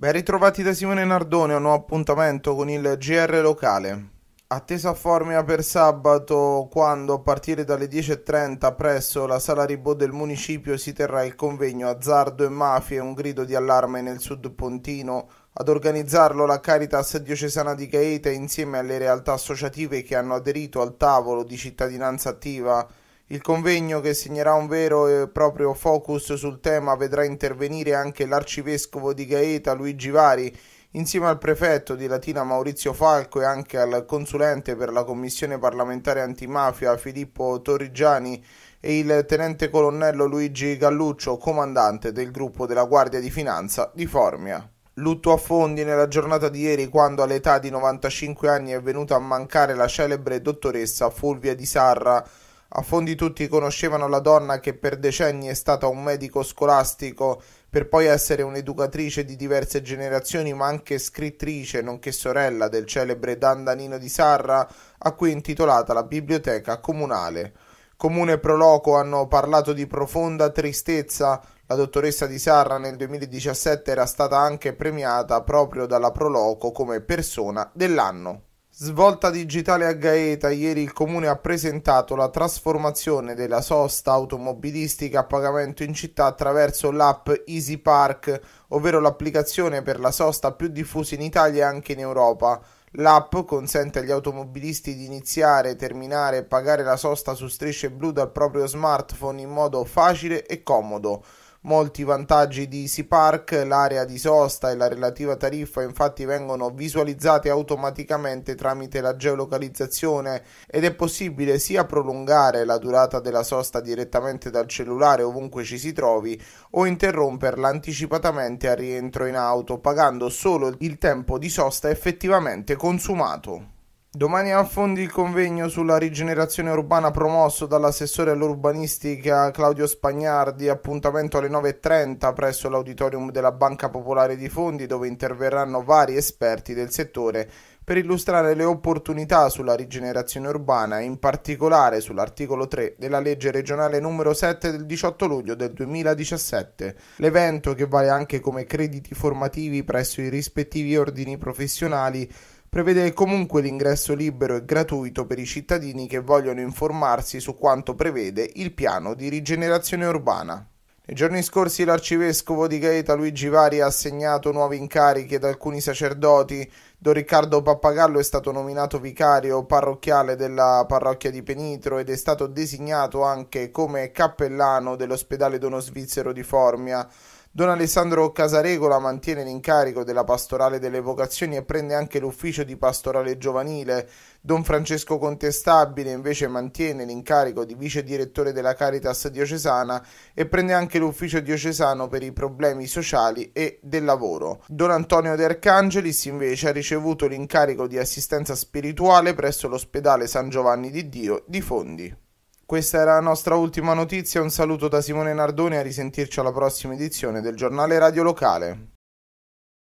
Ben ritrovati da Simone Nardone, un nuovo appuntamento con il GR locale. Attesa a Formia per sabato quando a partire dalle 10.30 presso la sala Ribò del municipio si terrà il convegno Azzardo e Mafie, un grido di allarme nel sud pontino. Ad organizzarlo la Caritas diocesana di Gaeta insieme alle realtà associative che hanno aderito al tavolo di cittadinanza attiva il convegno, che segnerà un vero e proprio focus sul tema, vedrà intervenire anche l'arcivescovo di Gaeta Luigi Vari, insieme al prefetto di Latina Maurizio Falco e anche al consulente per la commissione parlamentare antimafia Filippo Torrigiani e il tenente colonnello Luigi Galluccio, comandante del gruppo della Guardia di Finanza di Formia. Lutto a fondi nella giornata di ieri quando all'età di 95 anni è venuta a mancare la celebre dottoressa Fulvia Di Sarra, a fondi tutti conoscevano la donna che per decenni è stata un medico scolastico, per poi essere un'educatrice di diverse generazioni, ma anche scrittrice, nonché sorella del celebre Dandanino di Sarra, a cui è intitolata la biblioteca comunale. Comune Proloco hanno parlato di profonda tristezza. La dottoressa di Sarra nel 2017 era stata anche premiata proprio dalla Proloco come persona dell'anno. Svolta digitale a Gaeta, ieri il comune ha presentato la trasformazione della sosta automobilistica a pagamento in città attraverso l'app Easy Park, ovvero l'applicazione per la sosta più diffusa in Italia e anche in Europa. L'app consente agli automobilisti di iniziare, terminare e pagare la sosta su strisce blu dal proprio smartphone in modo facile e comodo molti vantaggi di Easy Park, l'area di sosta e la relativa tariffa infatti vengono visualizzate automaticamente tramite la geolocalizzazione ed è possibile sia prolungare la durata della sosta direttamente dal cellulare ovunque ci si trovi o interromperla anticipatamente al rientro in auto pagando solo il tempo di sosta effettivamente consumato. Domani affondi il convegno sulla rigenerazione urbana promosso dall'assessore all'urbanistica Claudio Spagnardi, appuntamento alle 9.30 presso l'auditorium della Banca Popolare di Fondi dove interverranno vari esperti del settore per illustrare le opportunità sulla rigenerazione urbana in particolare sull'articolo 3 della legge regionale numero 7 del 18 luglio del 2017. L'evento, che vale anche come crediti formativi presso i rispettivi ordini professionali, prevede comunque l'ingresso libero e gratuito per i cittadini che vogliono informarsi su quanto prevede il piano di rigenerazione urbana. Nei giorni scorsi l'arcivescovo di Gaeta Luigi Vari ha assegnato nuovi incarichi ad alcuni sacerdoti. Don Riccardo Pappagallo è stato nominato vicario parrocchiale della parrocchia di Penitro ed è stato designato anche come cappellano dell'ospedale Dono Svizzero di Formia. Don Alessandro Casaregola mantiene l'incarico della pastorale delle vocazioni e prende anche l'ufficio di pastorale giovanile. Don Francesco Contestabile invece mantiene l'incarico di vice direttore della Caritas diocesana e prende anche l'ufficio diocesano per i problemi sociali e del lavoro. Don Antonio De Arcangelis invece ha ricevuto l'incarico di assistenza spirituale presso l'ospedale San Giovanni di Dio di Fondi. Questa era la nostra ultima notizia, un saluto da Simone Nardoni, a risentirci alla prossima edizione del giornale Radio Locale.